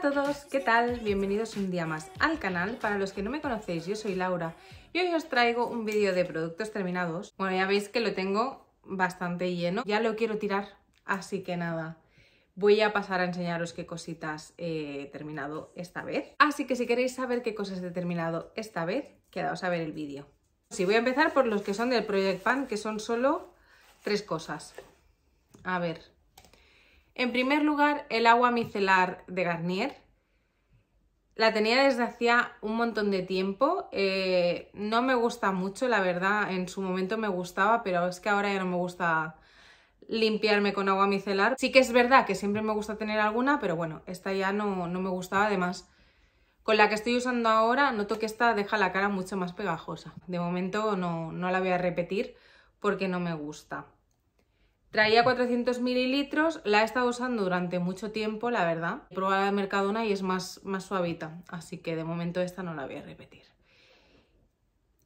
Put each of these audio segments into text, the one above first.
a todos, ¿qué tal? Bienvenidos un día más al canal. Para los que no me conocéis, yo soy Laura y hoy os traigo un vídeo de productos terminados. Bueno, ya veis que lo tengo bastante lleno, ya lo quiero tirar, así que nada. Voy a pasar a enseñaros qué cositas he terminado esta vez. Así que si queréis saber qué cosas he terminado esta vez, quedaos a ver el vídeo. Sí, voy a empezar por los que son del Project Pan, que son solo tres cosas. A ver, en primer lugar, el agua micelar de Garnier. La tenía desde hacía un montón de tiempo. Eh, no me gusta mucho, la verdad. En su momento me gustaba, pero es que ahora ya no me gusta limpiarme con agua micelar. Sí que es verdad que siempre me gusta tener alguna, pero bueno, esta ya no, me gustaba. Además, con la que estoy usando ahora, noto que esta deja la cara mucho más pegajosa. De momento no, no la voy a repetir porque no me gusta. Traía 400 mililitros, la he estado usando durante mucho tiempo, la verdad. He probado la de Mercadona y es más, más suavita, así que de momento esta no la voy a repetir.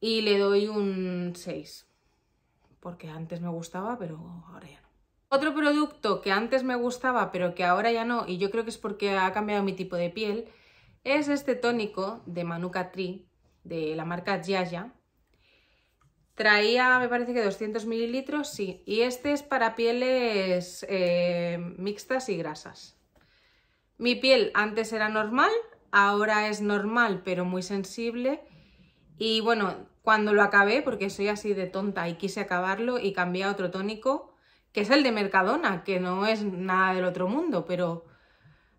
Y le doy un 6, porque antes me gustaba, pero ahora ya no. Otro producto que antes me gustaba, pero que ahora ya no, y yo creo que es porque ha cambiado mi tipo de piel, es este tónico de Manuka Tree, de la marca Yaya. Traía, me parece que 200 mililitros, sí. Y este es para pieles eh, mixtas y grasas. Mi piel antes era normal, ahora es normal pero muy sensible. Y bueno, cuando lo acabé, porque soy así de tonta y quise acabarlo y cambié a otro tónico, que es el de Mercadona, que no es nada del otro mundo, pero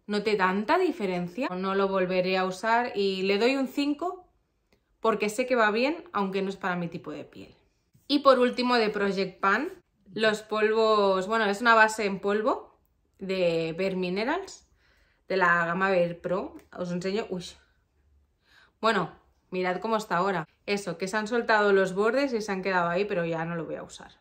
noté tanta diferencia. No lo volveré a usar y le doy un 5 porque sé que va bien, aunque no es para mi tipo de piel. Y por último de Project Pan, los polvos, bueno, es una base en polvo de Bare Minerals, de la gama Bare Pro. Os enseño, uy, bueno, mirad cómo está ahora. Eso, que se han soltado los bordes y se han quedado ahí, pero ya no lo voy a usar.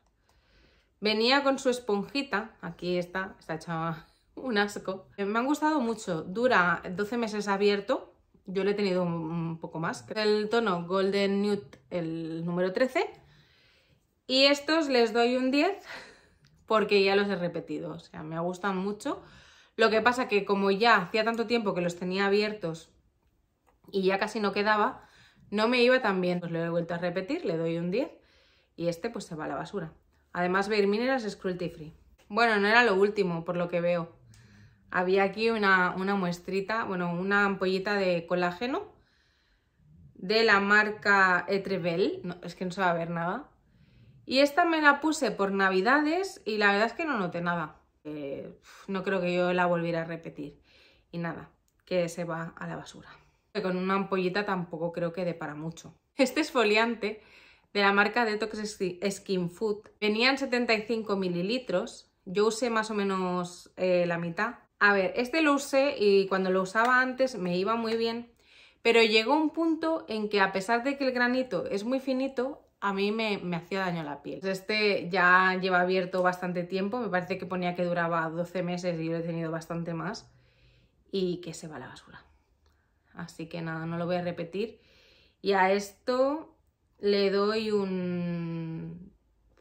Venía con su esponjita, aquí está, está hecha un asco. Me han gustado mucho, dura 12 meses abierto, yo le he tenido un, poco más. El tono Golden Nude, el número 13. Y estos les doy un 10 porque ya los he repetido. O sea, me gustan mucho. Lo que pasa que como ya hacía tanto tiempo que los tenía abiertos y ya casi no quedaba, no me iba tan bien. Pues lo he vuelto a repetir, le doy un 10 y este pues se va a la basura. Además, ver Minerals es free. Bueno, no era lo último, por lo que veo había aquí una, muestrita, bueno, una ampollita de colágeno de la marca Etrebel, no, es que no se va a ver nada. Y esta me la puse por navidades y la verdad es que no noté nada. Eh, no creo que yo la volviera a repetir. Y nada, que se va a la basura. Con una ampollita tampoco creo que dé para mucho. Este esfoliante de la marca Detox Skin Food venían 75 mililitros. Yo usé más o menos eh, la mitad a ver, este lo usé y cuando lo usaba antes me iba muy bien, pero llegó un punto en que a pesar de que el granito es muy finito, a mí me, me hacía daño la piel. Pues este ya lleva abierto bastante tiempo, me parece que ponía que duraba 12 meses y yo lo he tenido bastante más y que se va la basura. Así que nada, no lo voy a repetir. Y a esto le doy un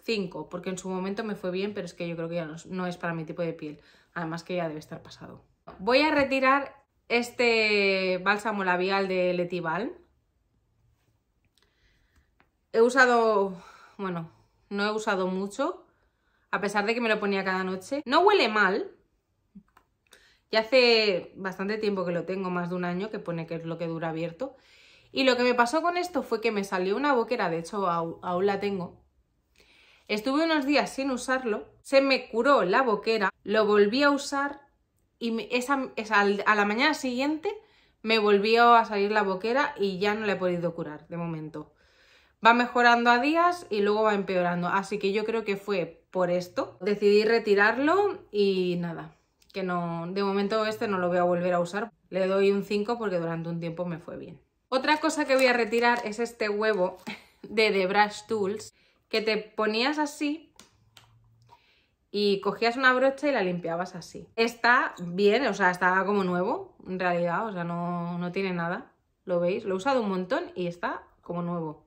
5, porque en su momento me fue bien, pero es que yo creo que ya no es para mi tipo de piel además que ya debe estar pasado. Voy a retirar este bálsamo labial de Letival. He usado, bueno, no he usado mucho, a pesar de que me lo ponía cada noche. No huele mal. Ya hace bastante tiempo que lo tengo, más de un año, que pone que es lo que dura abierto. Y lo que me pasó con esto fue que me salió una boquera, de hecho aún la tengo, Estuve unos días sin usarlo, se me curó la boquera, lo volví a usar y a la mañana siguiente me volvió a salir la boquera y ya no la he podido curar de momento. Va mejorando a días y luego va empeorando, así que yo creo que fue por esto. Decidí retirarlo y nada, que no, de momento este no lo voy a volver a usar. Le doy un 5 porque durante un tiempo me fue bien. Otra cosa que voy a retirar es este huevo de The Brush Tools que te ponías así y cogías una brocha y la limpiabas así. Está bien, o sea, está como nuevo, en realidad, o sea, no, no tiene nada. ¿Lo veis? Lo he usado un montón y está como nuevo.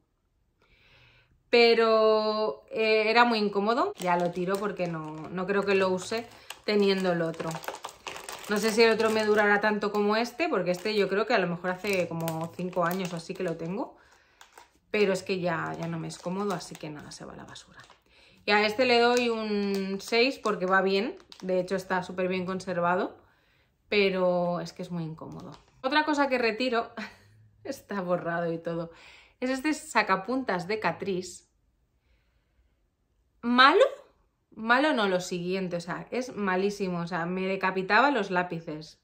Pero eh, era muy incómodo. Ya lo tiro porque no, no creo que lo use teniendo el otro. No sé si el otro me durará tanto como este, porque este yo creo que a lo mejor hace como 5 años o así que lo tengo pero es que ya, ya no me es cómodo, así que nada, se va a la basura. Y a este le doy un 6 porque va bien, de hecho está súper bien conservado, pero es que es muy incómodo. Otra cosa que retiro, está borrado y todo, es este sacapuntas de Catriz. ¿Malo? Malo no, lo siguiente, o sea, es malísimo, o sea, me decapitaba los lápices.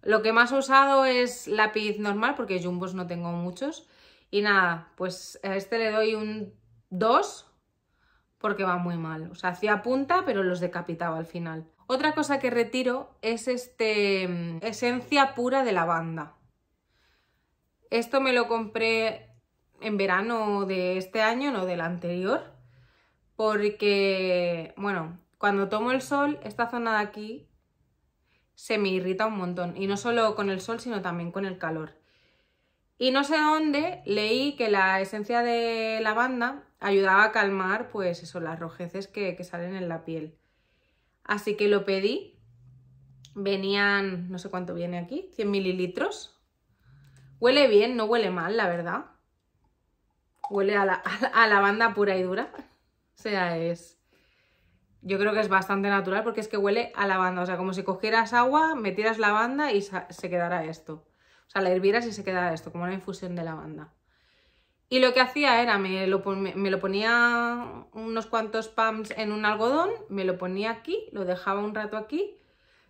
Lo que más he usado es lápiz normal, porque jumbos no tengo muchos, y nada, pues a este le doy un 2 porque va muy mal. O sea, hacía punta, pero los decapitaba al final. Otra cosa que retiro es este mm, esencia pura de lavanda. Esto me lo compré en verano de este año, no del anterior, porque, bueno, cuando tomo el sol, esta zona de aquí se me irrita un montón. Y no solo con el sol, sino también con el calor. Y no sé dónde leí que la esencia de lavanda ayudaba a calmar, pues eso, las rojeces que, salen en la piel. Así que lo pedí. Venían, no sé cuánto viene aquí, 100 mililitros. Huele bien, no huele mal, la verdad. Huele a, a lavanda pura y dura. O sea, es... Yo creo que es bastante natural porque es que huele a lavanda. O sea, como si cogieras agua, metieras lavanda y se quedara esto. O sea, la herviras y se quedaba esto, como una infusión de lavanda. Y lo que hacía era, me lo, ponía unos cuantos pumps en un algodón, me lo ponía aquí, lo dejaba un rato aquí,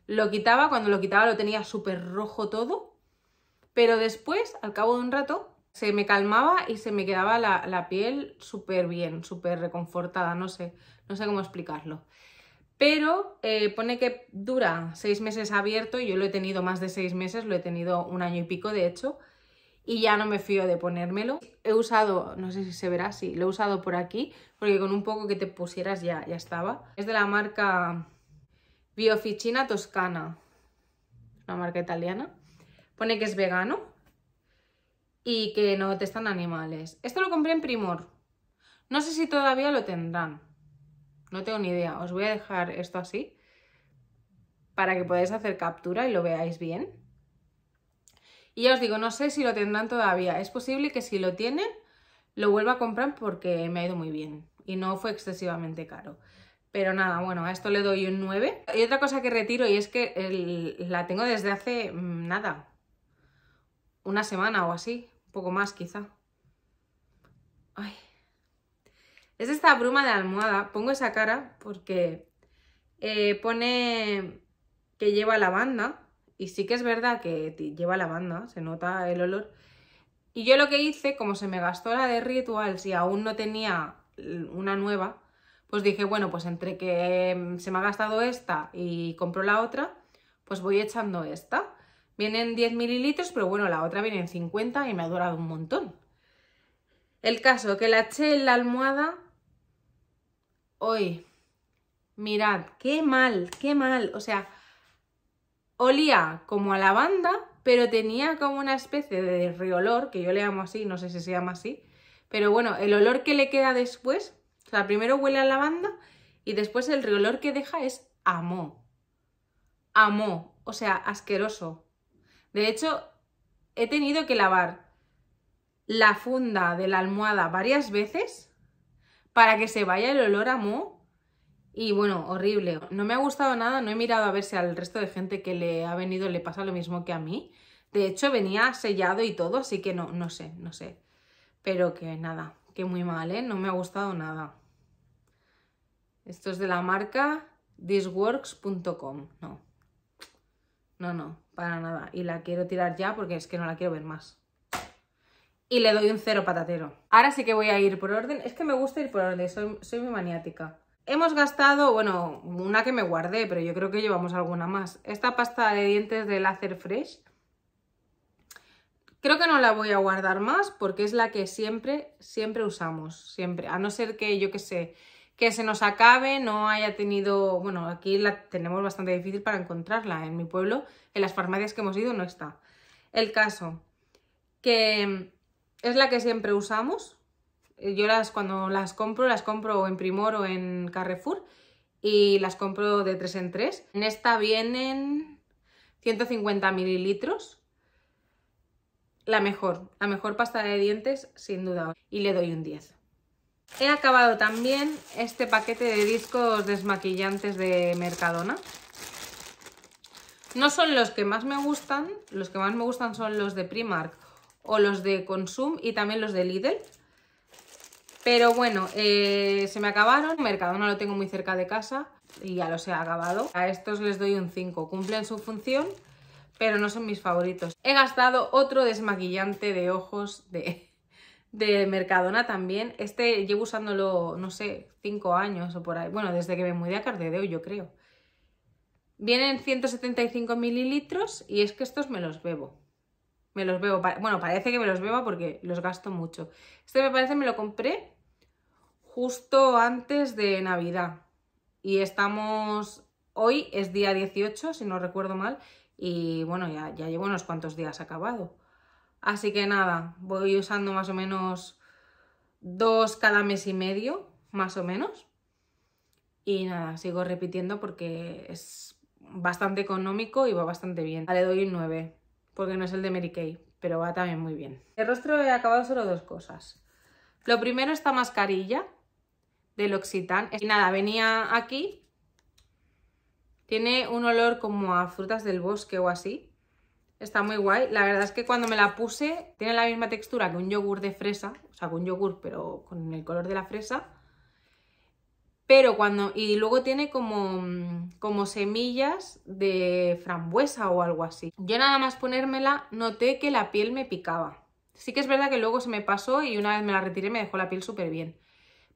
lo quitaba, cuando lo quitaba lo tenía súper rojo todo, pero después, al cabo de un rato, se me calmaba y se me quedaba la, la piel súper bien, súper reconfortada, no sé, no sé cómo explicarlo pero eh, pone que dura seis meses abierto, y yo lo he tenido más de seis meses, lo he tenido un año y pico de hecho, y ya no me fío de ponérmelo. He usado, no sé si se verá, sí, lo he usado por aquí, porque con un poco que te pusieras ya, ya estaba. Es de la marca Bioficina Toscana, una marca italiana. Pone que es vegano y que no testan animales. Esto lo compré en Primor. No sé si todavía lo tendrán, no tengo ni idea. Os voy a dejar esto así para que podáis hacer captura y lo veáis bien. Y ya os digo, no sé si lo tendrán todavía. Es posible que si lo tienen, lo vuelva a comprar porque me ha ido muy bien y no fue excesivamente caro. Pero nada, bueno, a esto le doy un 9. Y otra cosa que retiro y es que la tengo desde hace mm, nada, una semana o así, un poco más quizá. Ay, es esta bruma de almohada. Pongo esa cara porque eh, pone que lleva lavanda. Y sí que es verdad que lleva lavanda, se nota el olor. Y yo lo que hice, como se me gastó la de Rituals y aún no tenía una nueva, pues dije, bueno, pues entre que em, se me ha gastado esta y compro la otra, pues voy echando esta. Vienen 10 mililitros, pero bueno, la otra viene en 50 y me ha durado un montón. El caso, que la eché en la almohada hoy. Mirad, qué mal, qué mal. O sea, olía como a lavanda, pero tenía como una especie de reolor, que yo le llamo así, no sé si se llama así. Pero bueno, el olor que le queda después, o sea, primero huele a lavanda y después el reolor que deja es amo, amo, o sea, asqueroso. De hecho, he tenido que lavar la funda de la almohada varias veces para que se vaya el olor a mo. Y bueno, horrible. No me ha gustado nada, no he mirado a ver si al resto de gente que le ha venido le pasa lo mismo que a mí. De hecho, venía sellado y todo, así que no, no sé, no sé. Pero que nada, que muy mal, ¿eh? No me ha gustado nada. Esto es de la marca thisworks.com, no. No, no, para nada. Y la quiero tirar ya porque es que no la quiero ver más y le doy un cero patatero. Ahora sí que voy a ir por orden. Es que me gusta ir por orden, soy, muy maniática. Hemos gastado, bueno, una que me guardé, pero yo creo que llevamos alguna más. Esta pasta de dientes de Láser Fresh. Creo que no la voy a guardar más porque es la que siempre, siempre usamos. Siempre. A no ser que, yo qué sé, que se nos acabe, no haya tenido... Bueno, aquí la tenemos bastante difícil para encontrarla. En mi pueblo, en las farmacias que hemos ido, no está. El caso, que es la que siempre usamos. Eh, yo las cuando las compro, las compro en Primor o en Carrefour y las compro de 3 en 3. En esta vienen 150 mililitros. La mejor, la mejor pasta de dientes sin duda y le doy un 10. He acabado también este paquete de discos desmaquillantes de Mercadona. No son los que más me gustan, los que más me gustan son los de Primark o los de Consum y también los de Lidl. Pero bueno, eh, se me acabaron. Mercadona lo tengo muy cerca de casa y ya los he acabado. A estos les doy un 5. Cumplen su función, pero no son mis favoritos. He gastado otro desmaquillante de ojos de, de Mercadona también. Este llevo usándolo, no sé, 5 años o por ahí. Bueno, desde que me mudé a Cardedeo, yo creo. Vienen 175 mililitros y es que estos me los bebo. Me los veo, Bueno, parece que me los veo porque los gasto mucho. Este me parece me lo compré justo antes de Navidad. Y estamos... Hoy es día 18, si no recuerdo mal. Y bueno, ya, ya llevo unos cuantos días acabado. Así que nada, voy usando más o menos dos cada mes y medio, más o menos. Y nada, sigo repitiendo porque es bastante económico y va bastante bien. Le doy un 9 porque no es el de Mary Kay, pero va también muy bien. El rostro he acabado solo dos cosas. Lo primero, esta mascarilla del Occitan Y nada, venía aquí. Tiene un olor como a frutas del bosque o así. Está muy guay. La verdad es que cuando me la puse, tiene la misma textura que un yogur de fresa. O sea, con un yogur, pero con el color de la fresa. Pero cuando. Y luego tiene como, mm, como semillas de frambuesa o algo así. Yo nada más ponérmela noté que la piel me picaba. Sí que es verdad que luego se me pasó y una vez me la retiré me dejó la piel súper bien.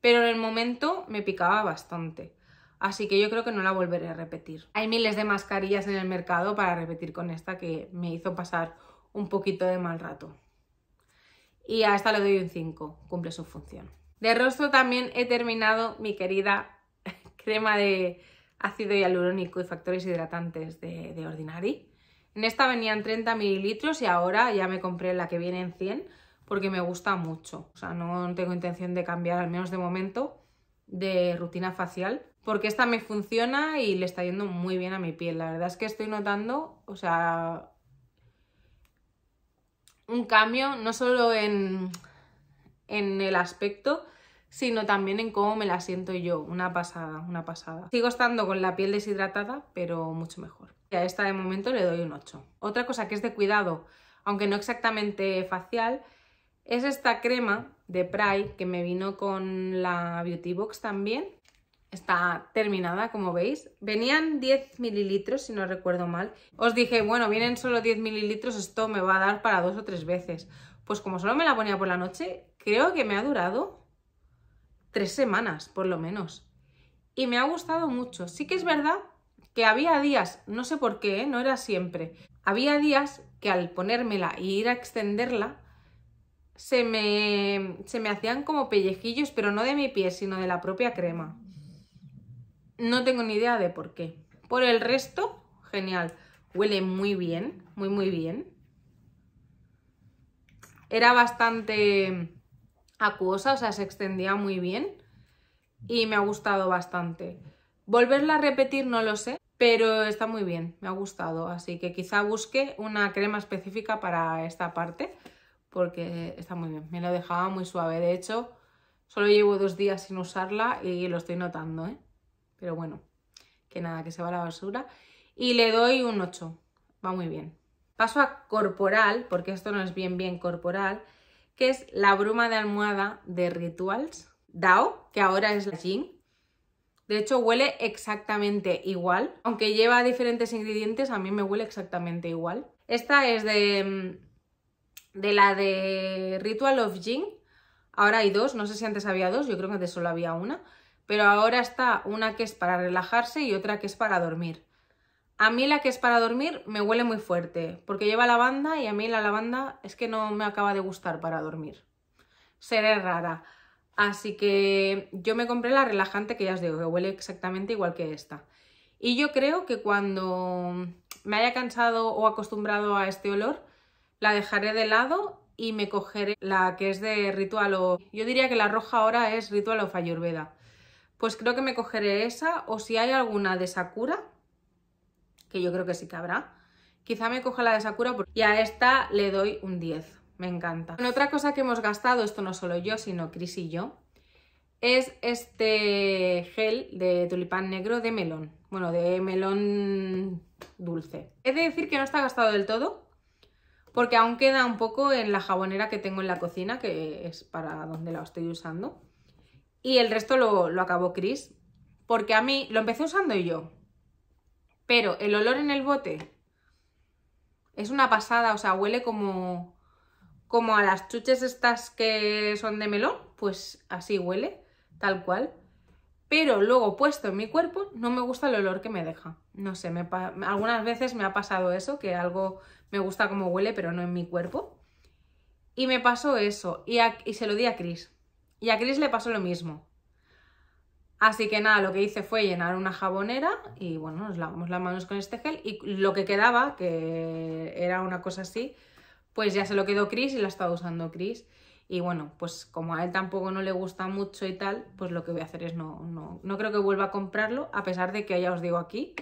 Pero en el momento me picaba bastante. Así que yo creo que no la volveré a repetir. Hay miles de mascarillas en el mercado para repetir con esta que me hizo pasar un poquito de mal rato. Y a esta le doy un 5, cumple su función. De rostro también he terminado mi querida crema de ácido hialurónico y factores hidratantes de, de Ordinary. En esta venían 30 mililitros y ahora ya me compré la que viene en 100 porque me gusta mucho. O sea, no tengo intención de cambiar, al menos de momento, de rutina facial porque esta me funciona y le está yendo muy bien a mi piel. La verdad es que estoy notando, o sea, un cambio no solo en, en el aspecto, sino también en cómo me la siento yo. Una pasada, una pasada. Sigo estando con la piel deshidratada, pero mucho mejor. Y a esta de momento le doy un 8. Otra cosa que es de cuidado, aunque no exactamente facial, es esta crema de Pry que me vino con la Beauty Box también. Está terminada, como veis. Venían 10 mililitros, si no recuerdo mal. Os dije, bueno, vienen solo 10 mililitros, esto me va a dar para dos o tres veces. Pues como solo me la ponía por la noche, creo que me ha durado tres semanas, por lo menos. Y me ha gustado mucho. Sí que es verdad que había días, no sé por qué, ¿eh? no era siempre, había días que al ponérmela y ir a extenderla, se me, se me hacían como pellejillos, pero no de mi pie, sino de la propia crema. No tengo ni idea de por qué. Por el resto, genial. Huele muy bien, muy muy bien. Era bastante acuosa, o sea, se extendía muy bien y me ha gustado bastante. Volverla a repetir no lo sé, pero está muy bien, me ha gustado, así que quizá busque una crema específica para esta parte porque está muy bien, me lo dejaba muy suave, de hecho solo llevo dos días sin usarla y lo estoy notando, ¿eh? pero bueno, que nada, que se va a la basura y le doy un 8, va muy bien. Paso a corporal, porque esto no es bien bien corporal, que es la bruma de almohada de Rituals DAO, que ahora es la JIN, De hecho, huele exactamente igual. Aunque lleva diferentes ingredientes, a mí me huele exactamente igual. Esta es de, mm, de la de Ritual of JIN, Ahora hay dos, no sé si antes había dos, yo creo que antes solo había una. Pero ahora está una que es para relajarse y otra que es para dormir. A mí la que es para dormir me huele muy fuerte, porque lleva lavanda y a mí la lavanda es que no me acaba de gustar para dormir. Seré rara. Así que yo me compré la relajante que ya os digo, que huele exactamente igual que esta. Y yo creo que cuando me haya cansado o acostumbrado a este olor, la dejaré de lado y me cogeré la que es de Ritual o... Yo diría que la roja ahora es Ritual o Ayurveda. Pues creo que me cogeré esa o si hay alguna de Sakura, que yo creo que sí que habrá. Quizá me coja la de Sakura y a esta le doy un 10, me encanta. otra cosa que hemos gastado, esto no solo yo, sino Chris y yo, es este gel de tulipán negro de melón. Bueno, de melón dulce. He de decir que no está gastado del todo, porque aún queda un poco en la jabonera que tengo en la cocina, que es para donde la estoy usando. Y el resto lo, acabó Chris, porque a mí lo empecé usando yo, pero el olor en el bote es una pasada, o sea, huele como, como a las chuches estas que son de melón, pues así huele, tal cual. Pero luego puesto en mi cuerpo no me gusta el olor que me deja. No sé, me algunas veces me ha pasado eso, que algo me gusta como huele, pero no en mi cuerpo. Y me pasó eso, y, y se lo di a Chris. Y a Chris le pasó lo mismo. Así que nada, lo que hice fue llenar una jabonera y bueno, nos lavamos las manos con este gel y lo que quedaba, que era una cosa así, pues ya se lo quedó Chris y la estado usando Chris. Y bueno, pues como a él tampoco no le gusta mucho y tal, pues lo que voy a hacer es no, no, no creo que vuelva a comprarlo, a pesar de que ya os digo aquí,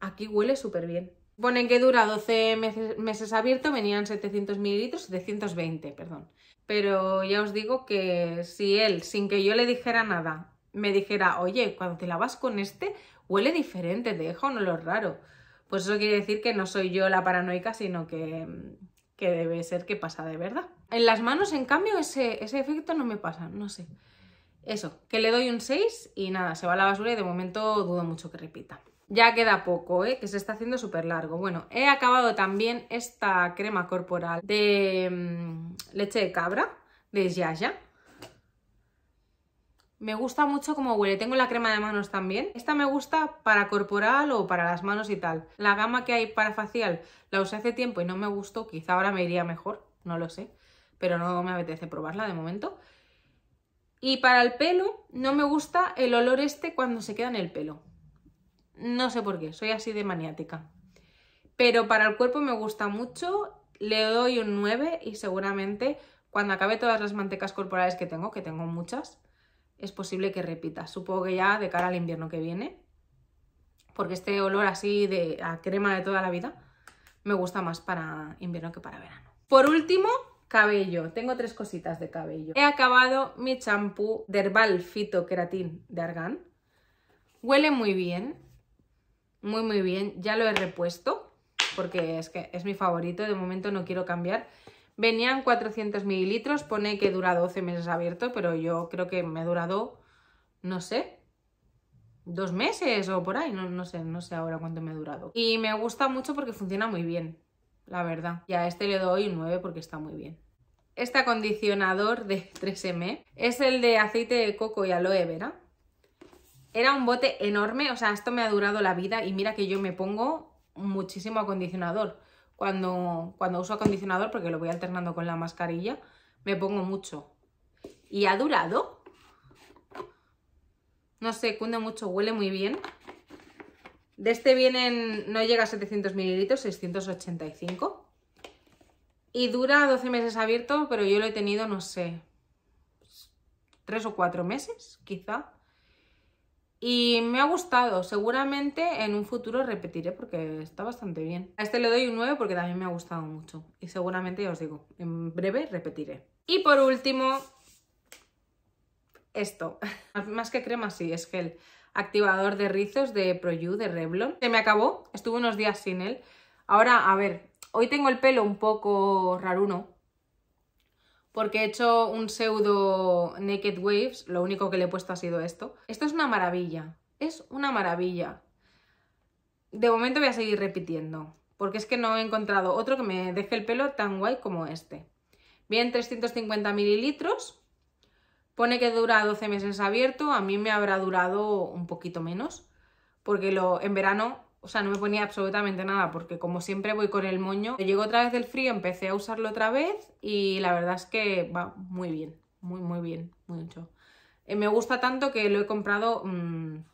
aquí huele súper bien. Ponen que dura 12 meses, abierto, venían 700 mililitros, 720, perdón. Pero ya os digo que si él, sin que yo le dijera nada, me dijera, oye, cuando te lavas con este, huele diferente, te deja un olor raro. Pues eso quiere decir que no soy yo la paranoica, sino que, debe ser que pasa de verdad. En las manos, en cambio, ese, ese efecto no me pasa, no sé. Eso, que le doy un 6 y nada, se va a la basura y de momento dudo mucho que repita. Ya queda poco, ¿eh? que se está haciendo súper largo. Bueno, he acabado también esta crema corporal de mm, leche de cabra, de Yaya. Me gusta mucho como huele. Tengo la crema de manos también. Esta me gusta para corporal o para las manos y tal. La gama que hay para facial la usé hace tiempo y no me gustó. Quizá ahora me iría mejor, no lo sé. Pero no me apetece probarla de momento. Y para el pelo, no me gusta el olor este cuando se queda en el pelo. No sé por qué, soy así de maniática. Pero para el cuerpo me gusta mucho, le doy un 9 y seguramente cuando acabe todas las mantecas corporales que tengo, que tengo muchas, es posible que repita. Supongo que ya de cara al invierno que viene, porque este olor así de crema de toda la vida me gusta más para invierno que para verano. Por último, cabello. Tengo tres cositas de cabello. He acabado mi champú Derbal Fito Keratin de Argan. Huele muy bien, muy muy bien. Ya lo he repuesto porque es que es mi favorito, de momento no quiero cambiar. Venían 400 mililitros, pone que dura 12 meses abierto, pero yo creo que me ha durado, no sé, dos meses o por ahí, no, sé, no sé ahora cuánto me ha durado. Y me gusta mucho porque funciona muy bien, la verdad. Y a este le doy un 9 porque está muy bien. Este acondicionador de 3M es el de aceite de coco y aloe vera. Era un bote enorme, o sea, esto me ha durado la vida y mira que yo me pongo muchísimo acondicionador. Cuando, cuando uso acondicionador, porque lo voy alternando con la mascarilla, me pongo mucho. Y ha durado. No sé, cunde mucho, huele muy bien. De este vienen, no llega a 700 mililitros, 685. Y dura 12 meses abierto, pero yo lo he tenido, no sé, 3 o 4 meses, quizá. Y me ha gustado, seguramente en un futuro repetiré porque está bastante bien. A este le doy un 9 porque también me ha gustado mucho. Y seguramente, ya os digo, en breve repetiré. Y por último, esto. Más que crema, sí, es gel. Activador de rizos de Proyou, de Revlon. Se me acabó, estuve unos días sin él. Ahora, a ver, hoy tengo el pelo un poco raruno, porque he hecho un pseudo Naked Waves, lo único que le he puesto ha sido esto. Esto es una maravilla, es una maravilla. De momento voy a seguir repitiendo, porque es que no he encontrado otro que me deje el pelo tan guay como este. Bien, 350 mililitros. Pone que dura 12 meses abierto, a mí me habrá durado un poquito menos, porque lo, en verano o sea, no me ponía absolutamente nada porque como siempre voy con el moño. Llegó otra vez del frío, empecé a usarlo otra vez y la verdad es que va muy bien, muy muy bien, mucho. Eh, me gusta tanto que lo he comprado mm,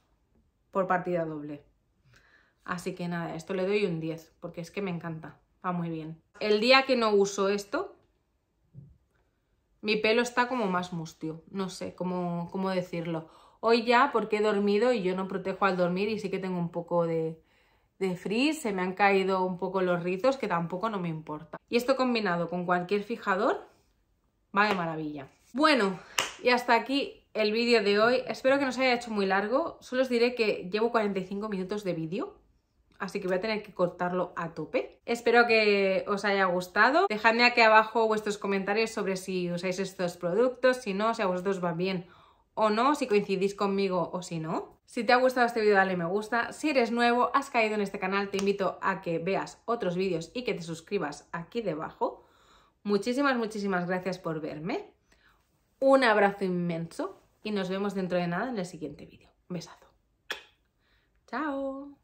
por partida doble. Así que nada, esto le doy un 10 porque es que me encanta, va muy bien. El día que no uso esto, mi pelo está como más mustio, no sé cómo, cómo decirlo. Hoy ya porque he dormido y yo no protejo al dormir y sí que tengo un poco de de frizz, se me han caído un poco los rizos, que tampoco no me importa. Y esto combinado con cualquier fijador, va de maravilla. Bueno, y hasta aquí el vídeo de hoy. Espero que no se haya hecho muy largo. Solo os diré que llevo 45 minutos de vídeo. Así que voy a tener que cortarlo a tope. Espero que os haya gustado. Dejadme aquí abajo vuestros comentarios sobre si usáis estos productos, si no, si a vosotros van bien o no, si coincidís conmigo o si no. Si te ha gustado este vídeo dale me gusta, si eres nuevo, has caído en este canal, te invito a que veas otros vídeos y que te suscribas aquí debajo. Muchísimas, muchísimas gracias por verme. Un abrazo inmenso y nos vemos dentro de nada en el siguiente vídeo. besazo. Chao.